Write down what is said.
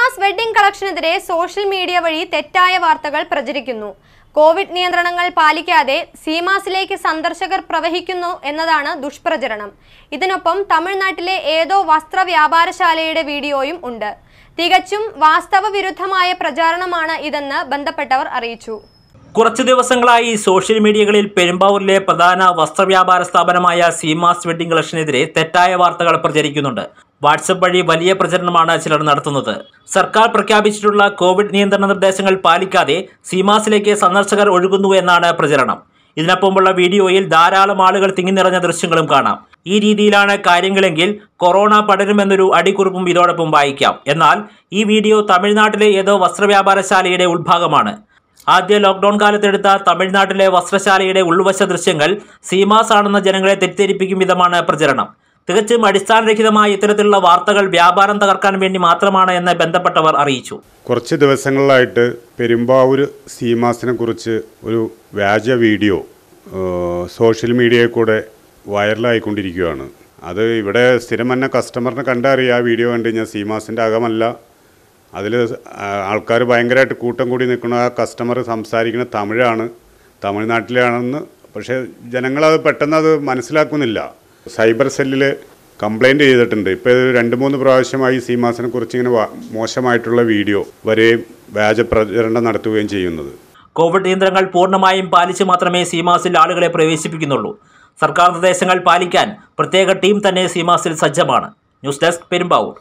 ഷീമാസ് wedding കളക്ഷനെതിരെ social media വഴി തെറ്റായ വാർത്തകൾ പ്രചരിക്കുന്നു കോവിഡ് നിയന്ത്രണങ്ങൾ പാലിക്കാതെ സീമാസിലേക്ക് സന്ദർശകർ പ്രവഹിക്കുന്നു എന്നതാണ് ദുഷ്പ്രചരണം ഇതിനൊപ്പം തമിഴ്നാട്ടിലെ ഏതോ വസ്ത്ര വ്യാപാരശാലയുടെ വീഡിയോയും ഉണ്ട് തികച്ചും വാസ്തവ വിരുദ്ധമായ പ്രചാരണമാണ് ഇതെന്ന് ബന്ധപ്പെട്ടവർ അറിയിച്ചു കുറച്ചു ദിവസങ്ങളായി സോഷ്യൽ മീഡിയകളിൽ പെരുമ്പാവൂരിലെ പ്രധാന വസ്ത്രവ്യാപാര സ്ഥാപനമായ സീമാസ് വെഡ്ഡിംഗ് കളക്ഷനെതിരെ തെറ്റായ വാർത്തകൾ പ്രചരിക്കുന്നുണ്ട് വാട്സപ്പ് വഴി വലിയ പ്രചരണമാണ് ചിലർ നടത്തുന്നത് സർക്കാർ പ്രഖ്യാപിച്ചിട്ടുള്ള കോവിഡ് നിയന്ത്രണ നിർദ്ദേശങ്ങൾ പാലിക്കാതെ സീമാസിലേക്ക് സന്ദർശകർ ഒഴുകുന്നു എന്നാണ് പ്രചരണം ഇതിനൊപ്പമുള്ള വീഡിയോയിൽ ധാരാളം ആളുകൾ തിങ്ങിനിറഞ്ഞ ദൃശ്യങ്ങളും കാണാം ഈ രീതിയിലാണ് കാര്യങ്ങളെങ്കിൽ കൊറോണ പടരുമെന്നൊരു അടിക്കുറിപ്പും ഇതോടൊപ്പം വായിക്കാം എന്നാൽ ഈ വീഡിയോ തമിഴ്നാട്ടിലെ ഏതോ വസ്ത്രവ്യാപാരശാലയുടെ ഉൾഭാഗമാണ് ആദ്യ ലോക്ക്ഡൌൺ കാലത്തെടുത്ത തമിഴ്നാട്ടിലെ വസ്ത്രശാലയുടെ ഉൾവശ ദൃശ്യങ്ങൾ സീമാസ് ആണെന്ന ജനങ്ങളെ തെറ്റിദ്ധരിപ്പിക്കും വിധമാണ് പ്രചരണം തികച്ചും അടിസ്ഥാനരഹിതമായ ഇത്തരത്തിലുള്ള വാർത്തകൾ വ്യാപാരം തകർക്കാൻ വേണ്ടി മാത്രമാണ് എന്ന് ബന്ധപ്പെട്ടവർ അറിയിച്ചു കുറച്ച് ദിവസങ്ങളിലായിട്ട് പെരുമ്പാവൂർ സീമാസിനെ കുറിച്ച് ഒരു വ്യാജ വീഡിയോ സോഷ്യൽ മീഡിയയിൽ കൂടെ വൈറലായിക്കൊണ്ടിരിക്കുകയാണ് അത് ഇവിടെ സ്ഥിരം തന്നെ കസ്റ്റമറിനെ കണ്ടറിയാം ആ വീഡിയോ കണ്ട് കഴിഞ്ഞാൽ സീമാസിൻ്റെ അകമല്ല അതിൽ ആൾക്കാർ ഭയങ്കരമായിട്ട് കൂട്ടം കൂടി നിൽക്കുന്ന ആ കസ്റ്റമർ സംസാരിക്കുന്ന തമിഴാണ് തമിഴ്നാട്ടിലാണെന്ന് പക്ഷേ ജനങ്ങളത് പെട്ടെന്ന് അത് മനസ്സിലാക്കുന്നില്ല സൈബർ സെല്ലിൽ കംപ്ലയിൻ്റ് ചെയ്തിട്ടുണ്ട് ഇപ്പോൾ രണ്ട് മൂന്ന് പ്രാവശ്യമായി സീമാസിനെ കുറിച്ച് ഇങ്ങനെ മോശമായിട്ടുള്ള വീഡിയോ വരെയും വ്യാജ പ്രചരണം നടത്തുകയും ചെയ്യുന്നത് കോവിഡ് നിയന്ത്രണങ്ങൾ പൂർണ്ണമായും പാലിച്ച് മാത്രമേ സീമാസിൽ ആളുകളെ പ്രവേശിപ്പിക്കുന്നുള്ളൂ സർക്കാർ നിർദ്ദേശങ്ങൾ പാലിക്കാൻ പ്രത്യേക ടീം തന്നെ സീമാസിൽ സജ്ജമാണ് ന്യൂസ് ഡെസ്ക് പെരുമ്പാവൂർ